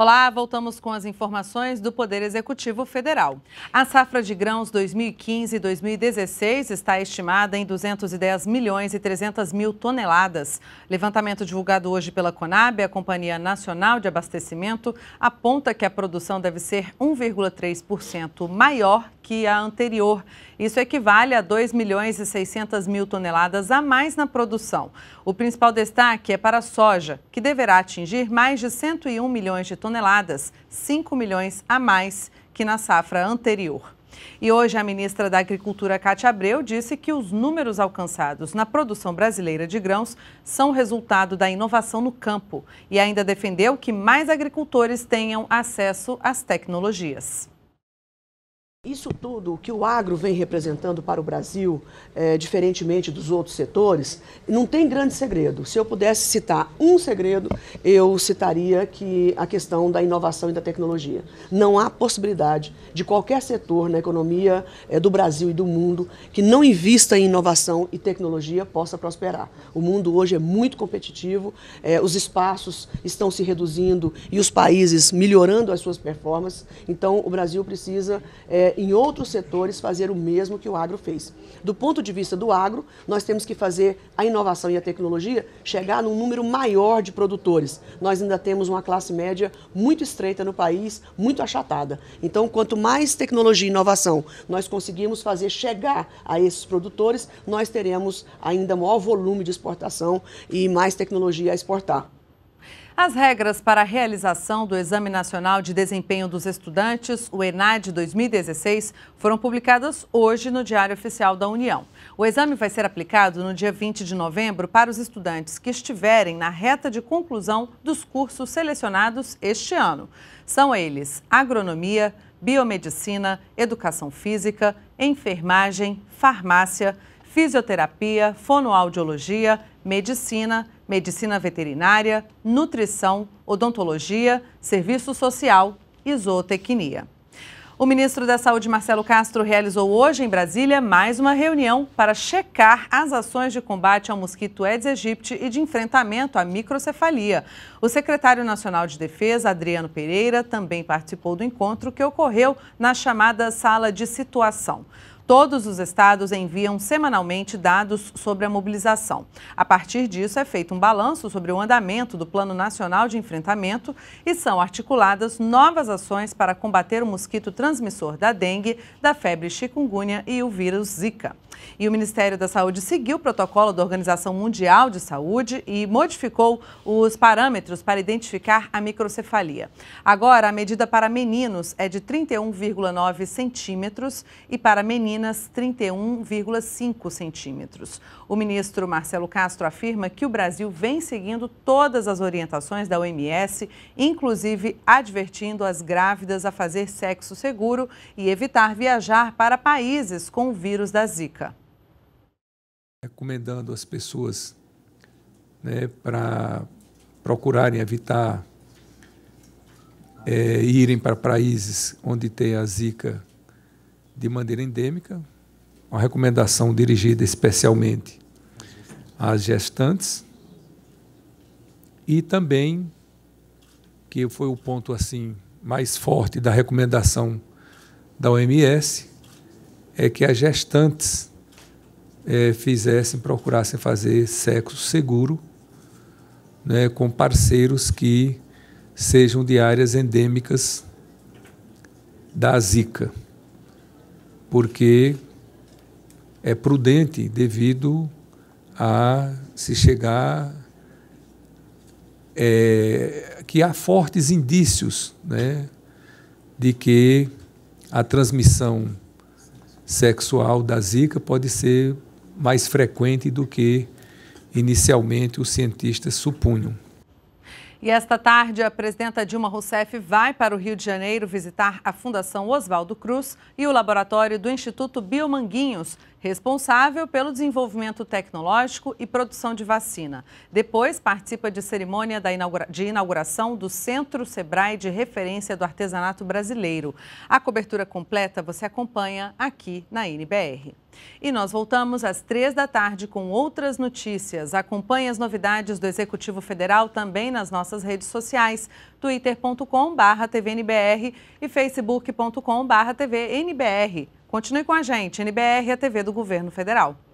Olá, voltamos com as informações do Poder Executivo Federal. A safra de grãos 2015-2016 está estimada em 210 milhões e 300 mil toneladas. Levantamento divulgado hoje pela Conab, a Companhia Nacional de Abastecimento, aponta que a produção deve ser 1,3% maior que a anterior. Isso equivale a 2 milhões e 600 mil toneladas a mais na produção. O principal destaque é para a soja, que deverá atingir mais de 101 milhões de toneladas, 5 milhões a mais que na safra anterior. E hoje a ministra da Agricultura, Cátia Abreu, disse que os números alcançados na produção brasileira de grãos são resultado da inovação no campo e ainda defendeu que mais agricultores tenham acesso às tecnologias. Isso tudo que o agro vem representando para o Brasil, é, diferentemente dos outros setores, não tem grande segredo. Se eu pudesse citar um segredo, eu citaria que a questão da inovação e da tecnologia. Não há possibilidade de qualquer setor na economia é, do Brasil e do mundo que não invista em inovação e tecnologia possa prosperar. O mundo hoje é muito competitivo, é, os espaços estão se reduzindo e os países melhorando as suas performances. Então, o Brasil precisa é, eh, em outros setores, fazer o mesmo que o agro fez. Do ponto de vista do agro, nós temos que fazer a inovação e a tecnologia chegar num número maior de produtores. Nós ainda temos uma classe média muito estreita no país, muito achatada. Então, quanto mais tecnologia e inovação nós conseguirmos fazer chegar a esses produtores, nós teremos ainda maior volume de exportação e mais tecnologia a exportar. As regras para a realização do Exame Nacional de Desempenho dos Estudantes, o ENAD 2016, foram publicadas hoje no Diário Oficial da União. O exame vai ser aplicado no dia 20 de novembro para os estudantes que estiverem na reta de conclusão dos cursos selecionados este ano. São eles Agronomia, Biomedicina, Educação Física, Enfermagem, Farmácia, Fisioterapia, Fonoaudiologia, medicina, medicina veterinária, nutrição, odontologia, serviço social e zootecnia. O ministro da Saúde, Marcelo Castro, realizou hoje em Brasília mais uma reunião para checar as ações de combate ao mosquito Aedes aegypti e de enfrentamento à microcefalia. O secretário nacional de defesa, Adriano Pereira, também participou do encontro que ocorreu na chamada Sala de Situação. Todos os estados enviam semanalmente dados sobre a mobilização. A partir disso, é feito um balanço sobre o andamento do Plano Nacional de Enfrentamento e são articuladas novas ações para combater o mosquito transmissor da dengue, da febre chikungunya e o vírus Zika. E o Ministério da Saúde seguiu o protocolo da Organização Mundial de Saúde e modificou os parâmetros para identificar a microcefalia. Agora, a medida para meninos é de 31,9 centímetros e para meninas apenas 31,5 centímetros. O ministro Marcelo Castro afirma que o Brasil vem seguindo todas as orientações da OMS, inclusive advertindo as grávidas a fazer sexo seguro e evitar viajar para países com o vírus da Zika. Recomendando as pessoas né, para procurarem evitar é, irem para países onde tem a Zika de maneira endêmica, uma recomendação dirigida especialmente às gestantes e também que foi o ponto assim mais forte da recomendação da OMS é que as gestantes é, fizessem, procurassem fazer sexo seguro né, com parceiros que sejam de áreas endêmicas da Zika porque é prudente devido a se chegar é, que há fortes indícios né, de que a transmissão sexual da Zika pode ser mais frequente do que inicialmente os cientistas supunham. E esta tarde, a presidenta Dilma Rousseff vai para o Rio de Janeiro visitar a Fundação Oswaldo Cruz e o laboratório do Instituto Biomanguinhos, responsável pelo desenvolvimento tecnológico e produção de vacina. Depois, participa de cerimônia de inauguração do Centro Sebrae de Referência do Artesanato Brasileiro. A cobertura completa você acompanha aqui na NBR. E nós voltamos às três da tarde com outras notícias. Acompanhe as novidades do Executivo Federal também nas nossas redes sociais, twitter.com.br tvnbr e facebook.com.br tvnbr. Continue com a gente, NBR, a TV do Governo Federal.